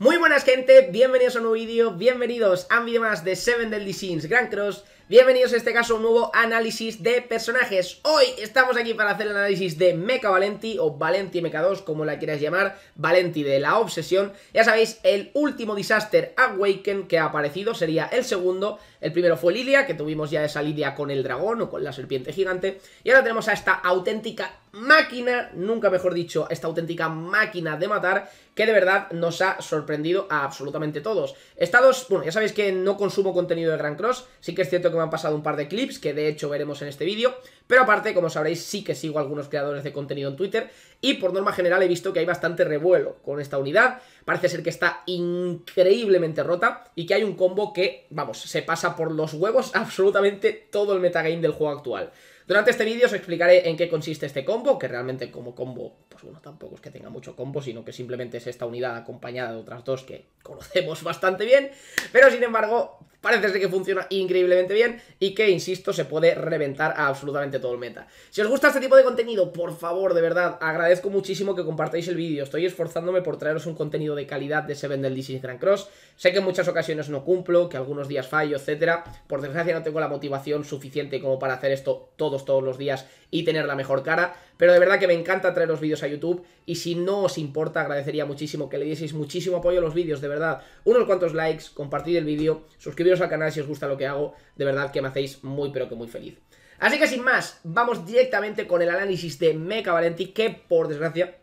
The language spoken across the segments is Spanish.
Muy buenas gente, bienvenidos a un nuevo vídeo, bienvenidos a un vídeo más de Seven Deadly Sins Grand Cross Bienvenidos a este caso un nuevo análisis de personajes. Hoy estamos aquí para hacer el análisis de Mecha Valenti o Valenti Mecha 2 como la quieras llamar, Valenti de la obsesión. Ya sabéis, el último Disaster Awaken que ha aparecido sería el segundo. El primero fue Lilia, que tuvimos ya esa Lilia con el dragón o con la serpiente gigante. Y ahora tenemos a esta auténtica máquina, nunca mejor dicho, esta auténtica máquina de matar, que de verdad nos ha sorprendido a absolutamente todos. Estados, bueno, ya sabéis que no consumo contenido de Gran Cross, sí que es cierto que me han pasado un par de clips que de hecho veremos en este vídeo. Pero aparte, como sabréis, sí que sigo algunos creadores de contenido en Twitter y por norma general he visto que hay bastante revuelo con esta unidad. Parece ser que está increíblemente rota y que hay un combo que, vamos, se pasa por los huevos absolutamente todo el metagame del juego actual. Durante este vídeo os explicaré en qué consiste este combo, que realmente como combo, pues bueno, tampoco es que tenga mucho combo, sino que simplemente es esta unidad acompañada de otras dos que conocemos bastante bien, pero sin embargo Parece ser que funciona increíblemente bien y que, insisto, se puede reventar a absolutamente todo el meta. Si os gusta este tipo de contenido, por favor, de verdad, agradezco muchísimo que compartáis el vídeo. Estoy esforzándome por traeros un contenido de calidad de Seven del Disney Grand Cross. Sé que en muchas ocasiones no cumplo, que algunos días fallo, etcétera. Por desgracia no tengo la motivación suficiente como para hacer esto todos, todos los días y tener la mejor cara pero de verdad que me encanta traer los vídeos a YouTube y si no os importa agradecería muchísimo que le dieseis muchísimo apoyo a los vídeos, de verdad. Unos cuantos likes, compartid el vídeo, suscribiros al canal si os gusta lo que hago, de verdad que me hacéis muy pero que muy feliz. Así que sin más, vamos directamente con el análisis de Mecha Valenti, que por desgracia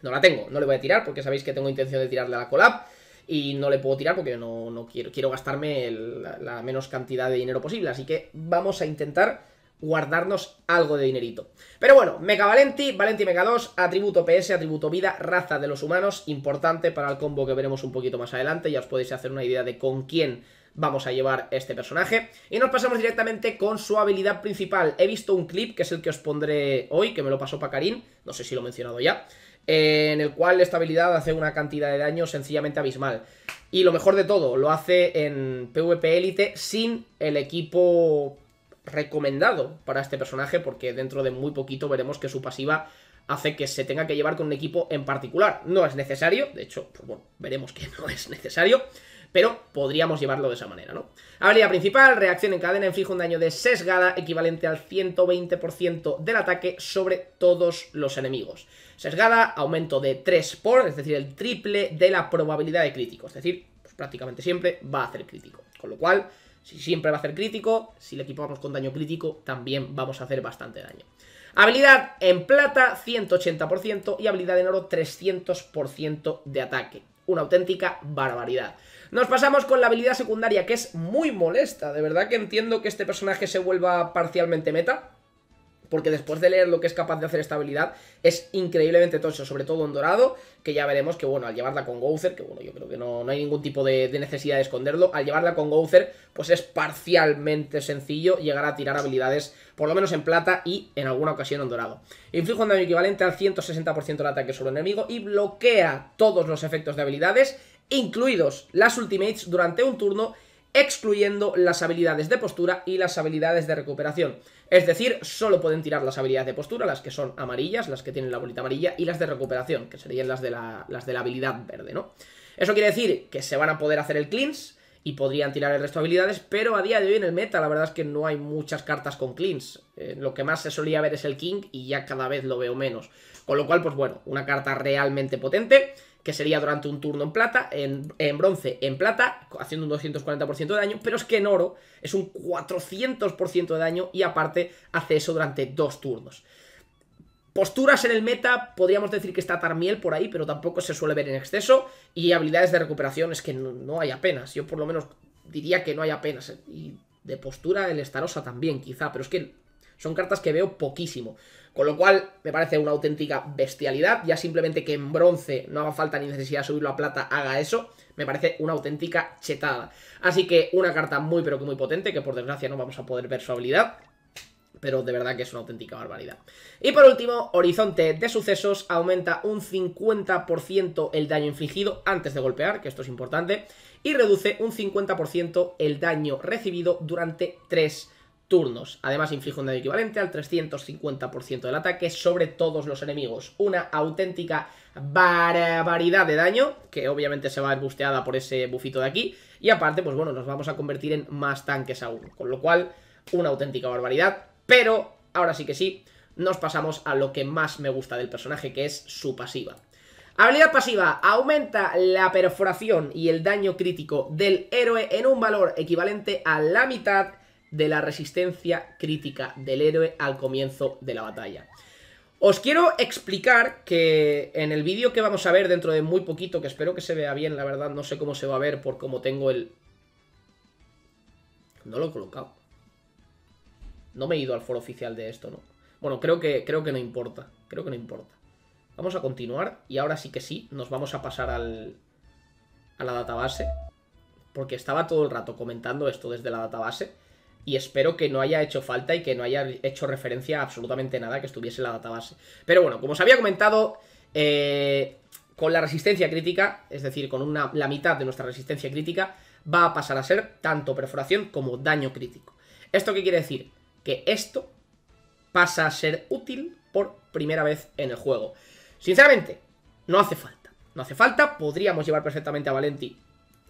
no la tengo, no le voy a tirar porque sabéis que tengo intención de tirarle a la collab y no le puedo tirar porque no, no quiero, gastarme la menos cantidad de dinero posible, así que vamos a intentar guardarnos algo de dinerito. Pero bueno, Mega Valenti, Valenti Mega 2, atributo PS, atributo vida, raza de los humanos, importante para el combo que veremos un poquito más adelante, ya os podéis hacer una idea de con quién vamos a llevar este personaje. Y nos pasamos directamente con su habilidad principal. He visto un clip, que es el que os pondré hoy, que me lo pasó Pacarín, no sé si lo he mencionado ya, eh, en el cual esta habilidad hace una cantidad de daño sencillamente abismal. Y lo mejor de todo, lo hace en PvP Elite sin el equipo recomendado para este personaje porque dentro de muy poquito veremos que su pasiva hace que se tenga que llevar con un equipo en particular. No es necesario, de hecho, pues veremos que no es necesario, pero podríamos llevarlo de esa manera, ¿no? Habilidad principal, reacción en cadena, inflige un daño de sesgada equivalente al 120% del ataque sobre todos los enemigos. Sesgada, aumento de 3 por, es decir, el triple de la probabilidad de crítico, es decir, pues prácticamente siempre va a hacer crítico, con lo cual si siempre va a hacer crítico, si le equipamos con daño crítico también vamos a hacer bastante daño. Habilidad en plata 180% y habilidad en oro 300% de ataque. Una auténtica barbaridad. Nos pasamos con la habilidad secundaria que es muy molesta. De verdad que entiendo que este personaje se vuelva parcialmente meta porque después de leer lo que es capaz de hacer esta habilidad, es increíblemente tocho, sobre todo en dorado, que ya veremos que, bueno, al llevarla con Gouther, que bueno, yo creo que no, no hay ningún tipo de, necesidad de esconderlo, al llevarla con Gouther, pues es parcialmente sencillo llegar a tirar habilidades, por lo menos en plata y en alguna ocasión en dorado. Inflige un daño equivalente al 160% del ataque sobre un enemigo y bloquea todos los efectos de habilidades, incluidos las ultimates, durante un turno excluyendo las habilidades de postura y las habilidades de recuperación. Es decir, solo pueden tirar las habilidades de postura, las que son amarillas, las que tienen la bolita amarilla, y las de recuperación, que serían las de la, las de la habilidad verde, ¿no? Eso quiere decir que se van a poder hacer el cleanse, y podrían tirar el resto de habilidades, pero a día de hoy en el meta la verdad es que no hay muchas cartas con cleans. Eh, lo que más se solía ver es el King y ya cada vez lo veo menos. Con lo cual, pues bueno, una carta realmente potente, que sería durante un turno en plata, en, en bronce, en plata, haciendo un 240% de daño, pero es que en oro es un 400% de daño y aparte hace eso durante dos turnos. Posturas en el meta, podríamos decir que está Tarmiel por ahí, pero tampoco se suele ver en exceso. Y habilidades de recuperación es que no, hay apenas. Yo por lo menos diría que no hay apenas. ¿eh? Y de postura el Starosa también, quizá, pero es que son cartas que veo poquísimo. Con lo cual, me parece una auténtica bestialidad. Ya simplemente que en bronce no haga falta ni necesidad de subirlo a plata, haga eso. Me parece una auténtica chetada. Así que una carta muy pero que muy potente, que por desgracia no vamos a poder ver su habilidad pero de verdad que es una auténtica barbaridad. Y por último, horizonte de sucesos aumenta un 50% el daño infligido antes de golpear, que esto es importante, y reduce un 50% el daño recibido durante 3 turnos. Además, inflige un daño equivalente al 350% del ataque sobre todos los enemigos. Una auténtica barbaridad de daño, que obviamente se va a ver busteada por ese bufito de aquí. Y aparte, pues bueno, nos vamos a convertir en más tanques aún. Con lo cual, una auténtica barbaridad pero, ahora sí que sí, nos pasamos a lo que más me gusta del personaje, que es su pasiva. Habilidad pasiva, aumenta la perforación y el daño crítico del héroe en un valor equivalente a la mitad de la resistencia crítica del héroe al comienzo de la batalla. Os quiero explicar que en el vídeo que vamos a ver dentro de muy poquito, que espero que se vea bien, la verdad, no sé cómo se va a ver por cómo tengo el... No lo he colocado. No me he ido al foro oficial de esto, ¿no? Bueno, creo que, creo que no importa. Creo que no importa. Vamos a continuar y ahora sí que sí, nos vamos a pasar al, a la database. Porque estaba todo el rato comentando esto desde la database y espero que no haya hecho falta y que no haya hecho referencia a absolutamente nada que estuviese en la database. Pero bueno, como os había comentado, eh, con la resistencia crítica, es decir, con una, la mitad de nuestra resistencia crítica, va a pasar a ser tanto perforación como daño crítico. ¿Esto qué quiere decir? que esto pasa a ser útil por primera vez en el juego. Sinceramente, no hace falta. No hace falta, podríamos llevar perfectamente a Valenti,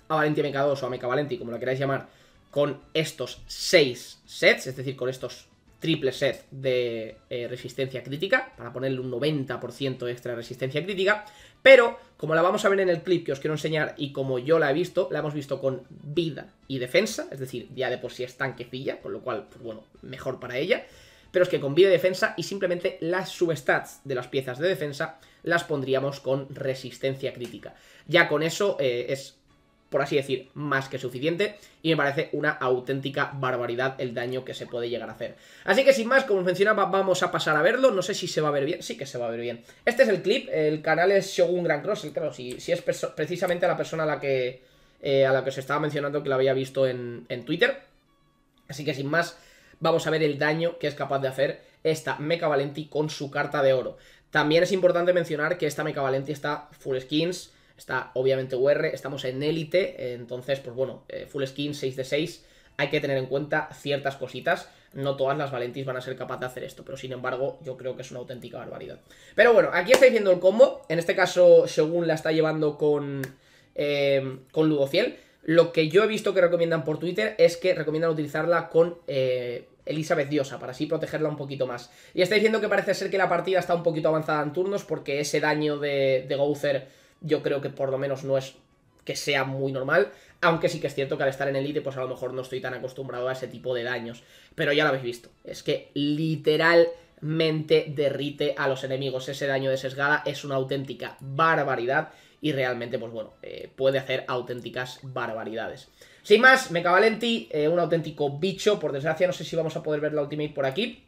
a Valenti MK2 o a Mecha Valenti, como lo queráis llamar, con estos 6 sets, es decir, con estos triple set de eh, resistencia crítica, para ponerle un 90% extra de resistencia crítica, pero como la vamos a ver en el clip que os quiero enseñar y como yo la he visto, la hemos visto con vida y defensa, es decir, ya de por sí es tanquecilla, con lo cual, pues bueno, mejor para ella, pero es que con vida y defensa y simplemente las substats de las piezas de defensa las pondríamos con resistencia crítica. Ya con eso eh, es por así decir, más que suficiente y me parece una auténtica barbaridad el daño que se puede llegar a hacer. Así que sin más, como mencionaba, vamos a pasar a verlo, no sé si se va a ver bien, sí que se va a ver bien. Este es el clip, el canal es Shogun Grand Cross, el si, es precisamente a la persona a la que... Eh, a la que os estaba mencionando que la había visto en, en Twitter. Así que sin más, vamos a ver el daño que es capaz de hacer esta Mecha Valenti con su carta de oro. También es importante mencionar que esta Mecha Valenti está full skins, Está obviamente UR, estamos en élite, entonces, pues bueno, eh, full skin 6 de 6, hay que tener en cuenta ciertas cositas. No todas las Valentis van a ser capaces de hacer esto, pero sin embargo, yo creo que es una auténtica barbaridad. Pero bueno, aquí estáis viendo el combo. En este caso, según la está llevando con, eh, Ludociel. Lo que yo he visto que recomiendan por Twitter es que recomiendan utilizarla con eh, Elizabeth Diosa, para así protegerla un poquito más. Y está diciendo que parece ser que la partida está un poquito avanzada en turnos, porque ese daño de, de Gouther yo creo que por lo menos no es que sea muy normal, aunque sí que es cierto que al estar en Elite, pues a lo mejor no estoy tan acostumbrado a ese tipo de daños. Pero ya lo habéis visto, es que literalmente derrite a los enemigos. Ese daño de sesgada es una auténtica barbaridad y realmente, pues bueno, eh, puede hacer auténticas barbaridades. Sin más, Mecha Valenti, eh, un auténtico bicho, por desgracia no sé si vamos a poder ver la Ultimate por aquí.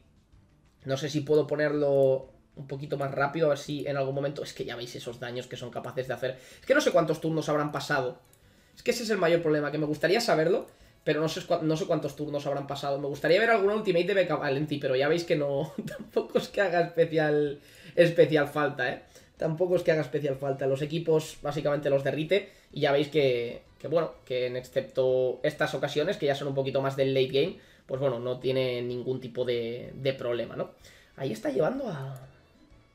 No sé si puedo ponerlo un poquito más rápido, a ver si en algún momento... Es que ya veis esos daños que son capaces de hacer. Es que no sé cuántos turnos habrán pasado. Es que ese es el mayor problema, que me gustaría saberlo, pero no sé, no sé cuántos turnos habrán pasado. Me gustaría ver algún ultimate de Becca ah, pero ya veis que no... Tampoco es que haga especial, especial falta, ¿eh? Tampoco es que haga especial falta. Los equipos básicamente los derrite y ya veis que, que bueno, que en excepto estas ocasiones, que ya son un poquito más del late game, pues bueno, no tiene ningún tipo de, de problema, ¿no? Ahí está llevando a,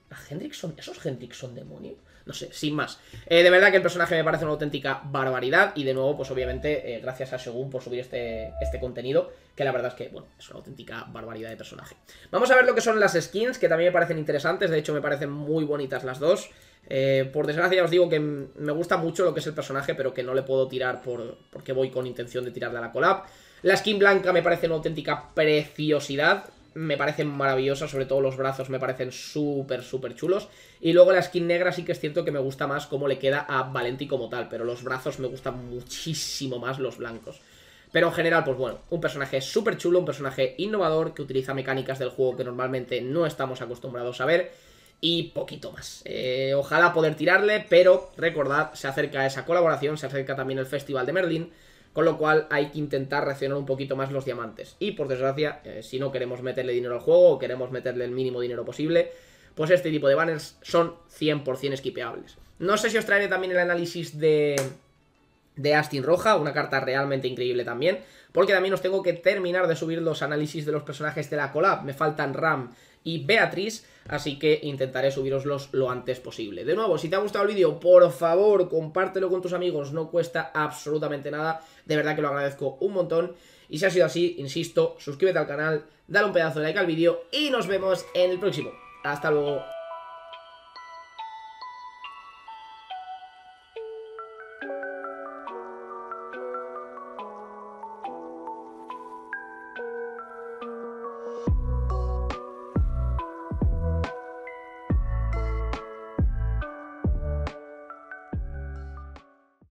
¿A Hendrickson? ¿Esos Hendrickson demonio? No sé, sin más. Eh, de verdad que el personaje me parece una auténtica barbaridad. Y de nuevo, pues obviamente, eh, gracias a Shogun por subir este, este contenido. Que la verdad es que, bueno, es una auténtica barbaridad de personaje. Vamos a ver lo que son las skins, que también me parecen interesantes. De hecho, me parecen muy bonitas las dos. Eh, por desgracia ya os digo que me gusta mucho lo que es el personaje, pero que no le puedo tirar por, porque voy con intención de tirarle a la collab. La skin blanca me parece una auténtica preciosidad me parecen maravillosas, sobre todo los brazos me parecen súper, súper chulos. Y luego la skin negra sí que es cierto que me gusta más cómo le queda a Valenti como tal, pero los brazos me gustan muchísimo más los blancos. Pero en general, pues bueno, un personaje súper chulo, un personaje innovador que utiliza mecánicas del juego que normalmente no estamos acostumbrados a ver y poquito más. Eh, ojalá poder tirarle, pero recordad, se acerca esa colaboración, se acerca también el Festival de Merlin, con lo cual hay que intentar reaccionar un poquito más los diamantes. Y por desgracia, eh, si no queremos meterle dinero al juego o queremos meterle el mínimo dinero posible, pues este tipo de banners son 100% esquipeables. No sé si os traeré también el análisis de, de Astin Roja, una carta realmente increíble también, porque también os tengo que terminar de subir los análisis de los personajes de la collab, me faltan Ram y Beatriz, así que intentaré subiroslos lo antes posible. De nuevo, si te ha gustado el vídeo, por favor, compártelo con tus amigos, no cuesta absolutamente nada, de verdad que lo agradezco un montón, y si ha sido así, insisto, suscríbete al canal, dale un pedazo de like al vídeo, y nos vemos en el próximo. Hasta luego.